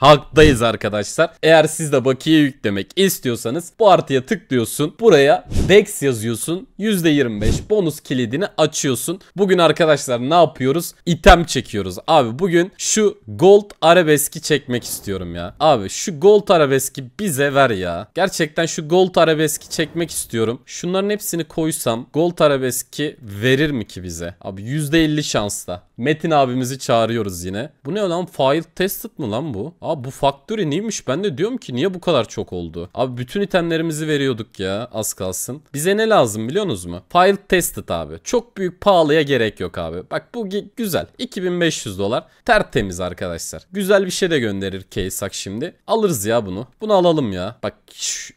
Haktayız arkadaşlar. Eğer siz de bakiye yüklemek istiyorsanız bu artıya tıklıyorsun. Buraya DEX yazıyorsun. %25 bonus kilidini açıyorsun. Bugün arkadaşlar ne yapıyoruz? İtem çekiyoruz. Abi bugün şu gold arabeski çekmek istiyorum ya. Abi şu gold arabeski bize ver ya. Gerçekten şu gold arabeski çekmek istiyorum. Şunların hepsini koysam gold arabeski verir mi ki bize? Abi %50 şansla. Metin abimizi çağırıyoruz yine. Bu ne lan? Fire tested mı lan bu? Abi bu faktörü neymiş? Ben de diyorum ki niye bu kadar çok oldu? Abi bütün itemlerimizi veriyorduk ya az kalsın. Bize ne lazım biliyorsunuz mu? File tested abi. Çok büyük pahalıya gerek yok abi. Bak bu güzel. 2500 dolar. Tertemiz arkadaşlar. Güzel bir şey de gönderir Kaysak şimdi. Alırız ya bunu. Bunu alalım ya. Bak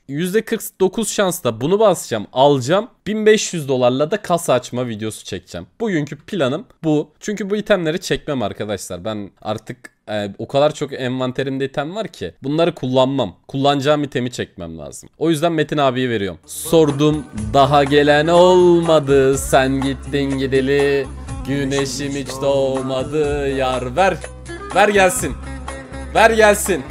%49 şansla bunu basacağım. Alacağım. 1500 dolarla da kasa açma videosu çekeceğim. Bugünkü planım bu. Çünkü bu itemleri çekmem arkadaşlar. Ben artık e, o kadar çok envanterimde item var ki bunları kullanmam. Kullanacağım itemi çekmem lazım. O yüzden Metin abiye veriyorum. Sordum daha gelen olmadı. Sen gittin gideli. Güneşim hiç doğmadı yar ver. Ver gelsin. Ver gelsin.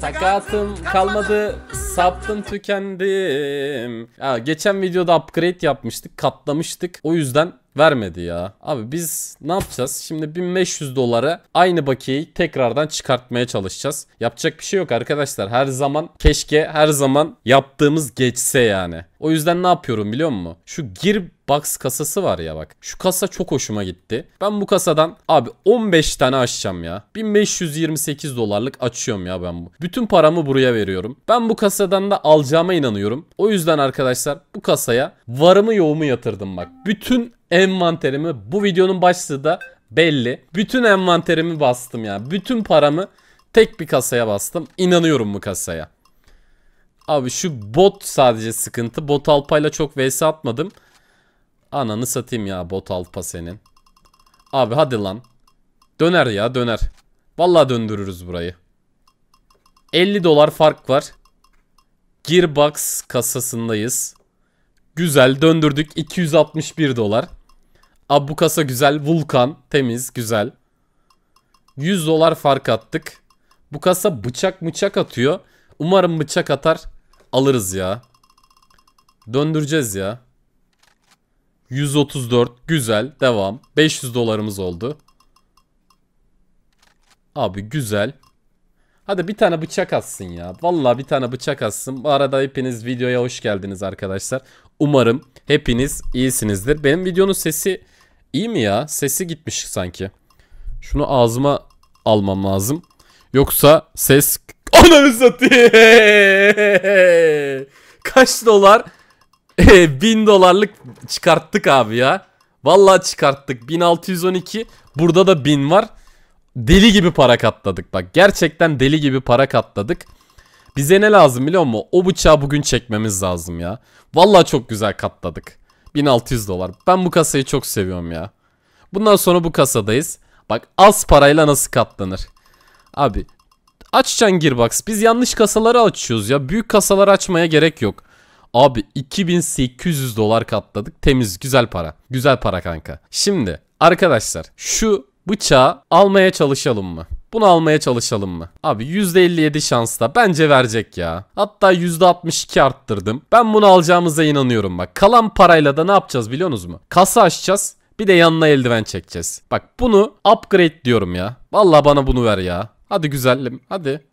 Takatım kalmadı. Saptım tükendim. Ha, geçen videoda upgrade yapmıştık. Katlamıştık. O yüzden Vermedi ya. Abi biz ne yapacağız? Şimdi 1500 dolara aynı bakiyeyi tekrardan çıkartmaya çalışacağız. Yapacak bir şey yok arkadaşlar. Her zaman keşke her zaman yaptığımız geçse yani. O yüzden ne yapıyorum biliyor musun? Şu gir box kasası var ya bak. Şu kasa çok hoşuma gitti. Ben bu kasadan abi 15 tane açacağım ya. 1528 dolarlık açıyorum ya ben bu. Bütün paramı buraya veriyorum. Ben bu kasadan da alacağıma inanıyorum. O yüzden arkadaşlar bu kasaya varımı yoğumu yatırdım bak. Bütün envanterimi bu videonun başlığı da belli. Bütün envanterimi bastım ya. Bütün paramı tek bir kasaya bastım. İnanıyorum bu kasaya. Abi şu bot sadece sıkıntı. Bot alpayla çok vs atmadım. Ananı satayım ya bot alpa senin. Abi hadi lan. Döner ya döner. Vallahi döndürürüz burayı. 50 dolar fark var. Gearbox kasasındayız. Güzel döndürdük 261 dolar. Abi bu kasa güzel. Vulkan temiz güzel. 100 dolar fark attık. Bu kasa bıçak bıçak atıyor. Umarım bıçak atar. Alırız ya. Döndüreceğiz ya. 134 güzel devam. 500 dolarımız oldu. Abi güzel. Hadi bir tane bıçak atsın ya. Vallahi bir tane bıçak atsın. Bu arada hepiniz videoya hoş geldiniz arkadaşlar. Umarım hepiniz iyisinizdir. Benim videonun sesi iyi mi ya? Sesi gitmiş sanki. Şunu ağzıma almam lazım. Yoksa ses... Ananı satayım. Kaç dolar? Eh, bin dolarlık çıkarttık abi ya. Vallahi çıkarttık. 1612. Burada da bin var. Deli gibi para katladık bak. Gerçekten deli gibi para katladık. Bize ne lazım biliyor musun? O bıçağı bugün çekmemiz lazım ya. Valla çok güzel katladık. 1600 dolar. Ben bu kasayı çok seviyorum ya. Bundan sonra bu kasadayız. Bak az parayla nasıl katlanır. Abi açacaksın Gearbox. Biz yanlış kasaları açıyoruz ya. Büyük kasalar açmaya gerek yok. Abi 2800 dolar katladık. Temiz güzel para. Güzel para kanka. Şimdi arkadaşlar şu bıçağı almaya çalışalım mı? Bunu almaya çalışalım mı? Abi %57 şansla bence verecek ya. Hatta %62 arttırdım. Ben bunu alacağımıza inanıyorum bak. Kalan parayla da ne yapacağız biliyorsunuz mu? Kasa açacağız. Bir de yanına eldiven çekeceğiz. Bak bunu upgrade diyorum ya. Vallahi bana bunu ver ya. Hadi güzellim. Hadi.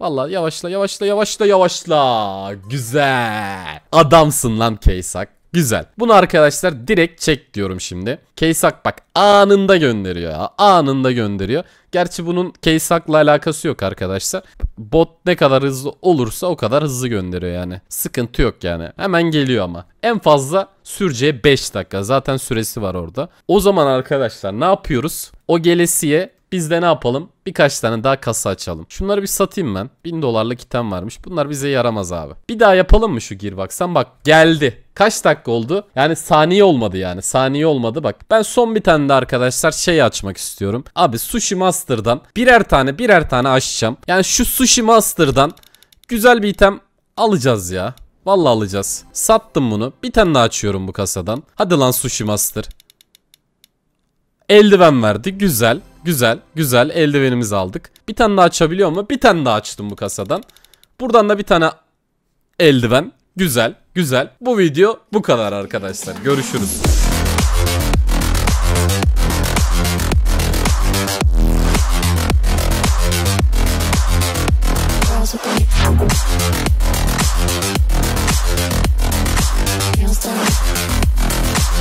Vallahi yavaşla yavaşla yavaşla yavaşla. Güzel. Adamsın lan Keysak. Güzel. Bunu arkadaşlar direkt çek diyorum şimdi. Keysak bak anında gönderiyor ya. Anında gönderiyor. Gerçi bunun Keysak'la alakası yok arkadaşlar. Bot ne kadar hızlı olursa o kadar hızlı gönderiyor yani. Sıkıntı yok yani. Hemen geliyor ama. En fazla süreceği 5 dakika. Zaten süresi var orada. O zaman arkadaşlar ne yapıyoruz? O gelesiye biz de ne yapalım? Birkaç tane daha kasa açalım. Şunları bir satayım ben. 1000 dolarlık item varmış. Bunlar bize yaramaz abi. Bir daha yapalım mı şu gearbox'tan? Bak geldi. Kaç dakika oldu? Yani saniye olmadı yani. Saniye olmadı bak. Ben son bir tane de arkadaşlar şeyi açmak istiyorum. Abi Sushi Master'dan birer tane birer tane açacağım. Yani şu Sushi Master'dan güzel bir item alacağız ya. Vallahi alacağız. Sattım bunu. Bir tane daha açıyorum bu kasadan. Hadi lan Sushi Master. Eldiven verdi. Güzel. Güzel güzel eldivenimizi aldık. Bir tane daha açabiliyor mu? Bir tane daha açtım bu kasadan. Buradan da bir tane eldiven. Güzel güzel. Bu video bu kadar arkadaşlar. Görüşürüz.